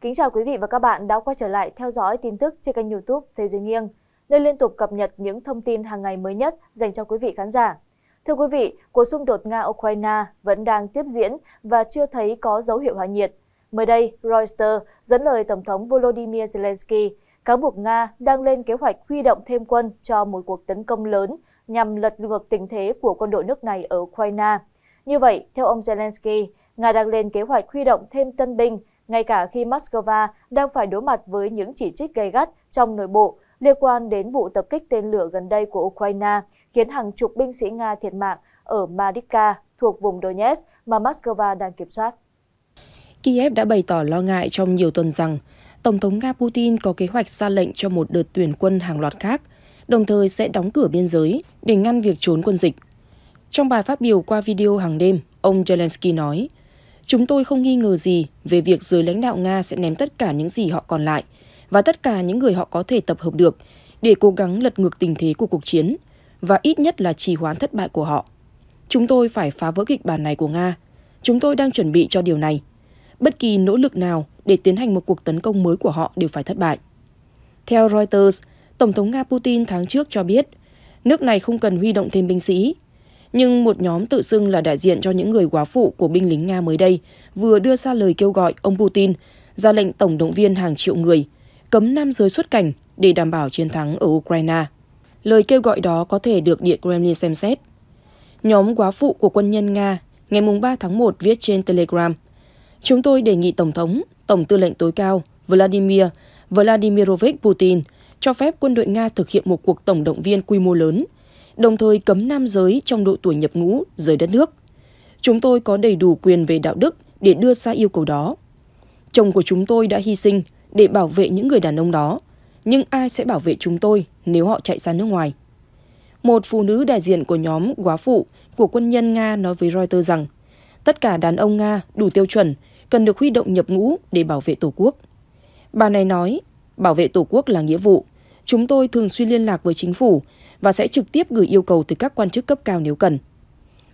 Kính chào quý vị và các bạn đã quay trở lại theo dõi tin tức trên kênh youtube Thế Giới Nghiêng, nơi liên tục cập nhật những thông tin hàng ngày mới nhất dành cho quý vị khán giả. Thưa quý vị, cuộc xung đột Nga-Ukraine vẫn đang tiếp diễn và chưa thấy có dấu hiệu hòa nhiệt. Mới đây, Reuters dẫn lời Tổng thống Volodymyr Zelensky cáo buộc Nga đang lên kế hoạch huy động thêm quân cho một cuộc tấn công lớn nhằm lật ngược tình thế của quân đội nước này ở Ukraine. Như vậy, theo ông Zelensky, Nga đang lên kế hoạch huy động thêm tân binh ngay cả khi moscow đang phải đối mặt với những chỉ trích gây gắt trong nội bộ liên quan đến vụ tập kích tên lửa gần đây của ukraine khiến hàng chục binh sĩ nga thiệt mạng ở madika thuộc vùng donetsk mà moscow đang kiểm soát kiev đã bày tỏ lo ngại trong nhiều tuần rằng tổng thống nga putin có kế hoạch ra lệnh cho một đợt tuyển quân hàng loạt khác đồng thời sẽ đóng cửa biên giới để ngăn việc trốn quân dịch trong bài phát biểu qua video hàng đêm, ông Zelensky nói, Chúng tôi không nghi ngờ gì về việc giới lãnh đạo Nga sẽ ném tất cả những gì họ còn lại và tất cả những người họ có thể tập hợp được để cố gắng lật ngược tình thế của cuộc chiến và ít nhất là trì hoãn thất bại của họ. Chúng tôi phải phá vỡ kịch bản này của Nga. Chúng tôi đang chuẩn bị cho điều này. Bất kỳ nỗ lực nào để tiến hành một cuộc tấn công mới của họ đều phải thất bại. Theo Reuters, Tổng thống Nga Putin tháng trước cho biết, nước này không cần huy động thêm binh sĩ nhưng một nhóm tự xưng là đại diện cho những người quá phụ của binh lính Nga mới đây vừa đưa ra lời kêu gọi ông Putin ra lệnh tổng động viên hàng triệu người, cấm nam giới xuất cảnh để đảm bảo chiến thắng ở Ukraine. Lời kêu gọi đó có thể được Điện Kremlin xem xét. Nhóm quá phụ của quân nhân Nga ngày 3 tháng 1 viết trên Telegram, Chúng tôi đề nghị Tổng thống, Tổng tư lệnh tối cao Vladimir Vladimirovich Putin cho phép quân đội Nga thực hiện một cuộc tổng động viên quy mô lớn đồng thời cấm nam giới trong độ tuổi nhập ngũ rời đất nước. Chúng tôi có đầy đủ quyền về đạo đức để đưa ra yêu cầu đó. Chồng của chúng tôi đã hy sinh để bảo vệ những người đàn ông đó, nhưng ai sẽ bảo vệ chúng tôi nếu họ chạy ra nước ngoài? Một phụ nữ đại diện của nhóm quá phụ của quân nhân Nga nói với Reuters rằng tất cả đàn ông Nga đủ tiêu chuẩn cần được huy động nhập ngũ để bảo vệ Tổ quốc. Bà này nói, bảo vệ Tổ quốc là nghĩa vụ. Chúng tôi thường xuyên liên lạc với chính phủ và sẽ trực tiếp gửi yêu cầu từ các quan chức cấp cao nếu cần.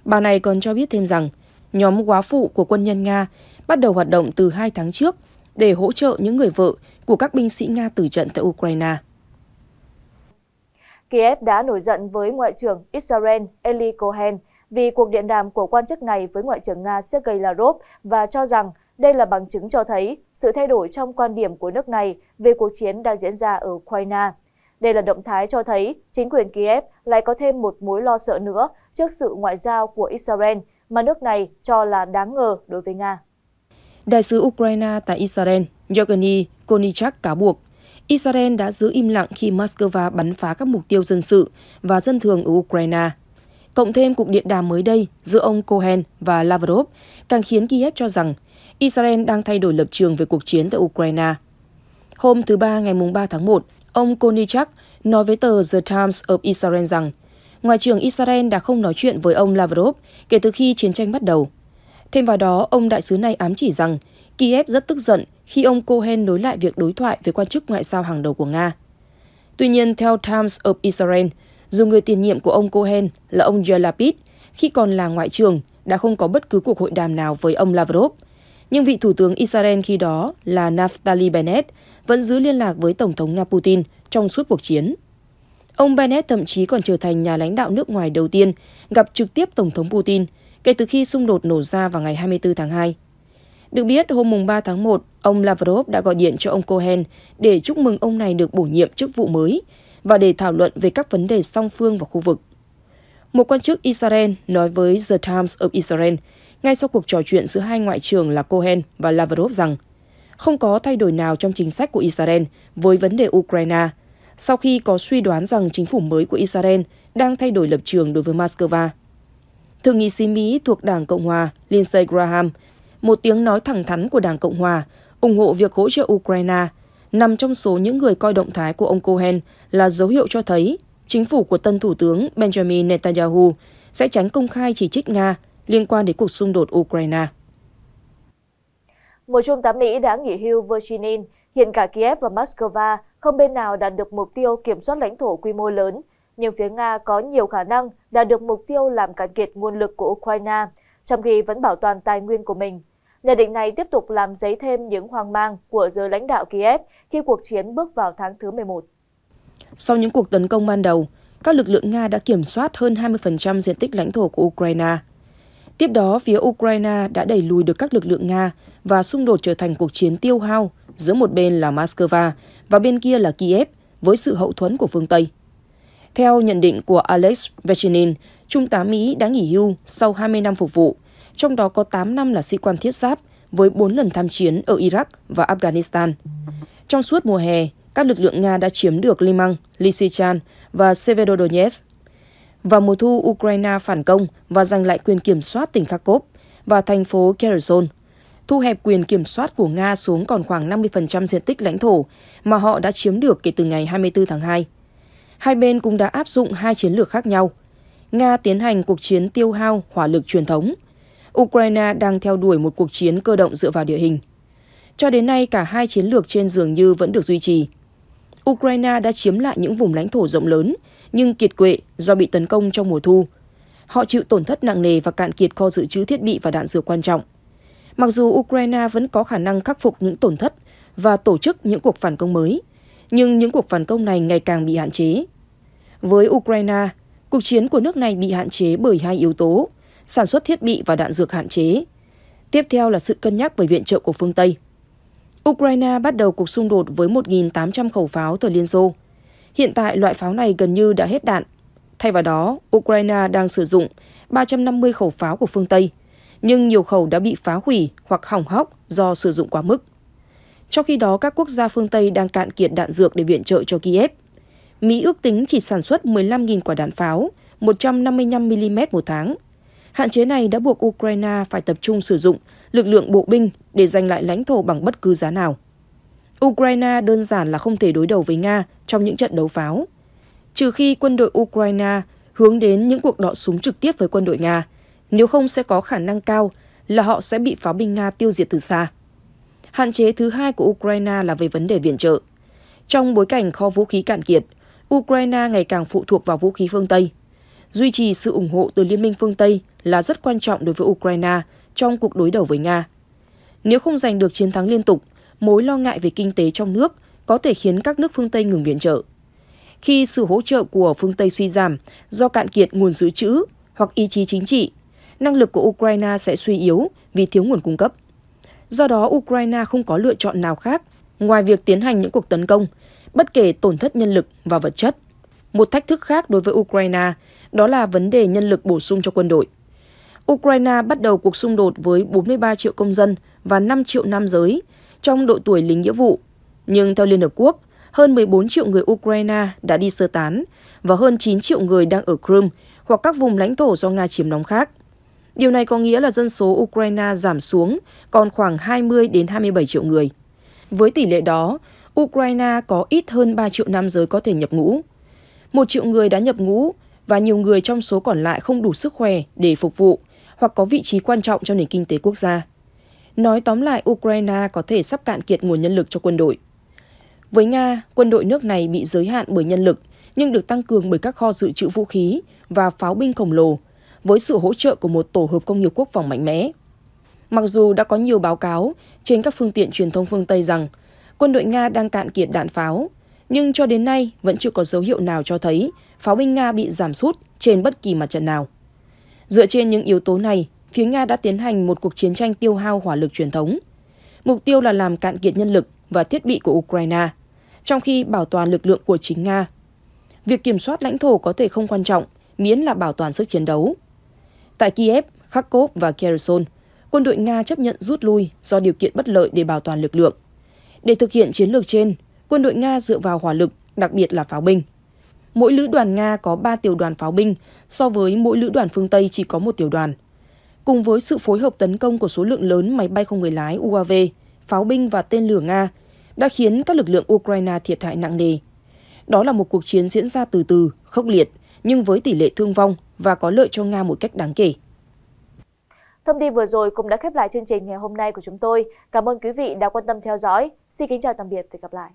Bà này còn cho biết thêm rằng, nhóm quá phụ của quân nhân Nga bắt đầu hoạt động từ 2 tháng trước để hỗ trợ những người vợ của các binh sĩ Nga tử trận tại Ukraine. Kiev đã nổi giận với Ngoại trưởng Israel Eli Cohen vì cuộc điện đàm của quan chức này với Ngoại trưởng Nga Sergei Lavrov và cho rằng đây là bằng chứng cho thấy sự thay đổi trong quan điểm của nước này về cuộc chiến đang diễn ra ở Ukraine đây là động thái cho thấy chính quyền kiev lại có thêm một mối lo sợ nữa trước sự ngoại giao của israel mà nước này cho là đáng ngờ đối với nga đại sứ ukraine tại israel yevgeny konichak cáo buộc israel đã giữ im lặng khi moscow bắn phá các mục tiêu dân sự và dân thường ở ukraine cộng thêm cuộc điện đàm mới đây giữa ông Cohen và Lavrov càng khiến Kiev cho rằng Israel đang thay đổi lập trường về cuộc chiến tại Ukraine. Hôm thứ Ba ngày 3 tháng 1, Ông Konichak nói với tờ The Times of Israel rằng Ngoại trưởng Israel đã không nói chuyện với ông Lavrov kể từ khi chiến tranh bắt đầu. Thêm vào đó, ông đại sứ này ám chỉ rằng Kiev rất tức giận khi ông Cohen nối lại việc đối thoại với quan chức ngoại giao hàng đầu của Nga. Tuy nhiên, theo Times of Israel, dù người tiền nhiệm của ông Cohen là ông Yair khi còn là ngoại trưởng, đã không có bất cứ cuộc hội đàm nào với ông Lavrov nhưng vị Thủ tướng Israel khi đó là Naftali Bennett vẫn giữ liên lạc với Tổng thống Nga Putin trong suốt cuộc chiến. Ông Bennett thậm chí còn trở thành nhà lãnh đạo nước ngoài đầu tiên gặp trực tiếp Tổng thống Putin kể từ khi xung đột nổ ra vào ngày 24 tháng 2. Được biết, hôm 3 tháng 1, ông Lavrov đã gọi điện cho ông Cohen để chúc mừng ông này được bổ nhiệm chức vụ mới và để thảo luận về các vấn đề song phương và khu vực. Một quan chức Israel nói với The Times of Israel ngay sau cuộc trò chuyện giữa hai ngoại trưởng là Cohen và Lavrov rằng không có thay đổi nào trong chính sách của Israel với vấn đề Ukraine, sau khi có suy đoán rằng chính phủ mới của Israel đang thay đổi lập trường đối với Moscow. Thượng nghị sĩ Mỹ thuộc Đảng Cộng Hòa Lindsey Graham, một tiếng nói thẳng thắn của Đảng Cộng Hòa, ủng hộ việc hỗ trợ Ukraine, nằm trong số những người coi động thái của ông Cohen là dấu hiệu cho thấy chính phủ của tân Thủ tướng Benjamin Netanyahu sẽ tránh công khai chỉ trích Nga liên quan đến cuộc xung đột Ukraine. Một trung tá Mỹ đã nghỉ hưu Virginin, hiện cả Kiev và Moscow không bên nào đạt được mục tiêu kiểm soát lãnh thổ quy mô lớn, nhưng phía Nga có nhiều khả năng đạt được mục tiêu làm cạn kiệt nguồn lực của Ukraine, trong khi vẫn bảo toàn tài nguyên của mình. Nhận định này tiếp tục làm giấy thêm những hoang mang của giới lãnh đạo Kiev khi cuộc chiến bước vào tháng thứ 11. Sau những cuộc tấn công ban đầu, các lực lượng Nga đã kiểm soát hơn 20% diện tích lãnh thổ của Ukraine – Tiếp đó, phía Ukraine đã đẩy lùi được các lực lượng Nga và xung đột trở thành cuộc chiến tiêu hao giữa một bên là Moscow và bên kia là Kiev với sự hậu thuẫn của phương Tây. Theo nhận định của Alex Vechinin, Trung tá Mỹ đã nghỉ hưu sau 20 năm phục vụ, trong đó có 8 năm là sĩ quan thiết giáp với 4 lần tham chiến ở Iraq và Afghanistan. Trong suốt mùa hè, các lực lượng Nga đã chiếm được Liman, Lysychan và Severodonetsk vào mùa thu, Ukraine phản công và giành lại quyền kiểm soát tỉnh Kharkov và thành phố Kherson, thu hẹp quyền kiểm soát của Nga xuống còn khoảng 50% diện tích lãnh thổ mà họ đã chiếm được kể từ ngày 24 tháng 2. Hai bên cũng đã áp dụng hai chiến lược khác nhau. Nga tiến hành cuộc chiến tiêu hao hỏa lực truyền thống. Ukraine đang theo đuổi một cuộc chiến cơ động dựa vào địa hình. Cho đến nay, cả hai chiến lược trên dường như vẫn được duy trì. Ukraine đã chiếm lại những vùng lãnh thổ rộng lớn nhưng kiệt quệ do bị tấn công trong mùa thu. Họ chịu tổn thất nặng nề và cạn kiệt kho dự trữ thiết bị và đạn dược quan trọng. Mặc dù Ukraine vẫn có khả năng khắc phục những tổn thất và tổ chức những cuộc phản công mới, nhưng những cuộc phản công này ngày càng bị hạn chế. Với Ukraine, cuộc chiến của nước này bị hạn chế bởi hai yếu tố, sản xuất thiết bị và đạn dược hạn chế. Tiếp theo là sự cân nhắc về viện trợ của phương Tây. Ukraine bắt đầu cuộc xung đột với 1.800 khẩu pháo từ Liên Xô, Hiện tại loại pháo này gần như đã hết đạn. Thay vào đó, Ukraine đang sử dụng 350 khẩu pháo của phương Tây, nhưng nhiều khẩu đã bị phá hủy hoặc hỏng hóc do sử dụng quá mức. Trong khi đó, các quốc gia phương Tây đang cạn kiệt đạn dược để viện trợ cho Kiev. Mỹ ước tính chỉ sản xuất 15.000 quả đạn pháo, 155mm một tháng. Hạn chế này đã buộc Ukraine phải tập trung sử dụng lực lượng bộ binh để giành lại lãnh thổ bằng bất cứ giá nào. Ukraine đơn giản là không thể đối đầu với Nga trong những trận đấu pháo, trừ khi quân đội Ukraine hướng đến những cuộc đọ súng trực tiếp với quân đội Nga, nếu không sẽ có khả năng cao là họ sẽ bị pháo binh Nga tiêu diệt từ xa. Hạn chế thứ hai của Ukraine là về vấn đề viện trợ. Trong bối cảnh kho vũ khí cạn kiệt, Ukraine ngày càng phụ thuộc vào vũ khí phương Tây. Duy trì sự ủng hộ từ Liên minh phương Tây là rất quan trọng đối với Ukraine trong cuộc đối đầu với Nga. Nếu không giành được chiến thắng liên tục, mối lo ngại về kinh tế trong nước có thể khiến các nước phương Tây ngừng viện trợ. Khi sự hỗ trợ của phương Tây suy giảm do cạn kiệt nguồn dự trữ hoặc ý chí chính trị, năng lực của Ukraine sẽ suy yếu vì thiếu nguồn cung cấp. Do đó, Ukraine không có lựa chọn nào khác ngoài việc tiến hành những cuộc tấn công, bất kể tổn thất nhân lực và vật chất. Một thách thức khác đối với Ukraine đó là vấn đề nhân lực bổ sung cho quân đội. Ukraine bắt đầu cuộc xung đột với 43 triệu công dân và 5 triệu nam giới trong độ tuổi lính nghĩa vụ. Nhưng theo Liên Hợp Quốc, hơn 14 triệu người Ukraine đã đi sơ tán và hơn 9 triệu người đang ở Crimea hoặc các vùng lãnh thổ do Nga chiếm đóng khác. Điều này có nghĩa là dân số Ukraine giảm xuống còn khoảng 20 đến 27 triệu người. Với tỷ lệ đó, Ukraine có ít hơn 3 triệu nam giới có thể nhập ngũ. Một triệu người đã nhập ngũ và nhiều người trong số còn lại không đủ sức khỏe để phục vụ hoặc có vị trí quan trọng trong nền kinh tế quốc gia. Nói tóm lại, Ukraine có thể sắp cạn kiệt nguồn nhân lực cho quân đội. Với Nga, quân đội nước này bị giới hạn bởi nhân lực, nhưng được tăng cường bởi các kho dự trữ vũ khí và pháo binh khổng lồ, với sự hỗ trợ của một tổ hợp công nghiệp quốc phòng mạnh mẽ. Mặc dù đã có nhiều báo cáo trên các phương tiện truyền thông phương Tây rằng quân đội Nga đang cạn kiệt đạn pháo, nhưng cho đến nay vẫn chưa có dấu hiệu nào cho thấy pháo binh Nga bị giảm sút trên bất kỳ mặt trận nào. Dựa trên những yếu tố này, phía Nga đã tiến hành một cuộc chiến tranh tiêu hao hỏa lực truyền thống. Mục tiêu là làm cạn kiệt nhân lực và thiết bị của Ukraine, trong khi bảo toàn lực lượng của chính Nga. Việc kiểm soát lãnh thổ có thể không quan trọng, miễn là bảo toàn sức chiến đấu. Tại Kiev, Kharkov và Kherson, quân đội Nga chấp nhận rút lui do điều kiện bất lợi để bảo toàn lực lượng. Để thực hiện chiến lược trên, quân đội Nga dựa vào hỏa lực, đặc biệt là pháo binh. Mỗi lữ đoàn Nga có 3 tiểu đoàn pháo binh, so với mỗi lữ đoàn phương Tây chỉ có một tiểu đoàn. Cùng với sự phối hợp tấn công của số lượng lớn máy bay không người lái UAV, pháo binh và tên lửa Nga đã khiến các lực lượng Ukraine thiệt hại nặng nề. Đó là một cuộc chiến diễn ra từ từ, khốc liệt, nhưng với tỷ lệ thương vong và có lợi cho Nga một cách đáng kể. Thông tin vừa rồi cũng đã khép lại chương trình ngày hôm nay của chúng tôi. Cảm ơn quý vị đã quan tâm theo dõi. Xin kính chào tạm biệt và gặp lại.